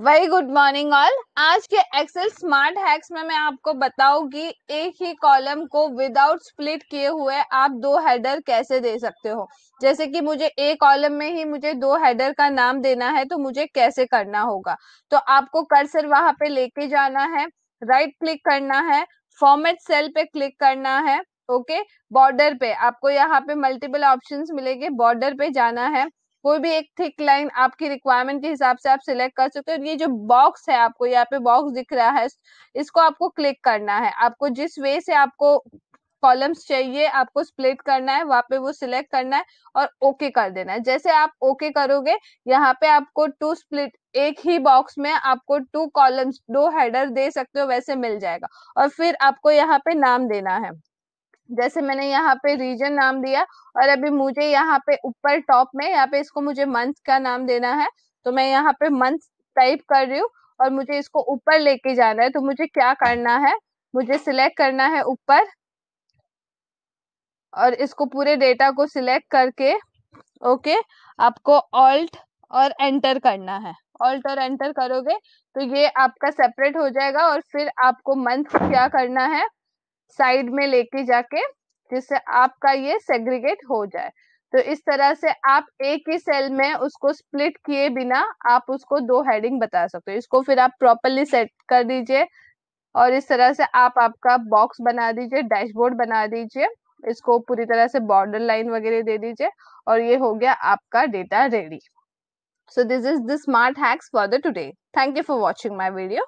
very good morning all आज के Excel smart hacks में मैं आपको बताऊंगी एक ही कॉलम को विदाउट स्प्लिट किए हुए आप दो हेडर कैसे दे सकते हो जैसे कि मुझे एक कॉलम में ही मुझे दो हेडर का नाम देना है तो मुझे कैसे करना होगा तो आपको कर्सर वहां पे लेके जाना है राइट क्लिक करना है फॉर्मेट सेल पे क्लिक करना है ओके बॉर्डर पे आपको यहाँ पे मल्टीपल ऑप्शंस मिलेंगे बॉर्डर पे जाना है कोई भी एक थिक लाइन आपकी रिक्वायरमेंट के हिसाब से आप सिलेक्ट कर सकते हो ये जो बॉक्स है आपको यहाँ पे बॉक्स दिख रहा है इसको आपको क्लिक करना है आपको जिस वे से आपको कॉलम्स चाहिए आपको स्प्लिट करना है वहां पे वो सिलेक्ट करना है और ओके okay कर देना है जैसे आप ओके okay करोगे यहाँ पे आपको टू स्प्लिट एक ही बॉक्स में आपको टू कॉलम्स दो हेडर दे सकते हो वैसे मिल जाएगा और फिर आपको यहाँ पे नाम देना है जैसे मैंने यहाँ पे रीजन नाम दिया और अभी मुझे यहाँ पे ऊपर टॉप में यहाँ पे इसको मुझे मंथ का नाम देना है तो मैं यहाँ पे मंथ टाइप कर रही हूँ और मुझे इसको ऊपर लेके जाना है तो मुझे क्या करना है मुझे सिलेक्ट करना है ऊपर और इसको पूरे डेटा को सिलेक्ट करके ओके आपको ऑल्ट और एंटर करना है ऑल्ट और एंटर करोगे तो ये आपका सेपरेट हो जाएगा और फिर आपको मंथ क्या करना है साइड में लेके जाके जिससे आपका ये सेग्रीगेट हो जाए तो इस तरह से आप एक ही सेल में उसको स्प्लिट किए बिना आप उसको दो हेडिंग बता सकते हो इसको फिर आप प्रॉपरली सेट कर दीजिए और इस तरह से आप आपका बॉक्स बना दीजिए डैशबोर्ड बना दीजिए इसको पूरी तरह से बॉर्डर लाइन वगैरह दे दीजिए और ये हो गया आपका data ready so this is the smart hacks for the today thank you for watching my video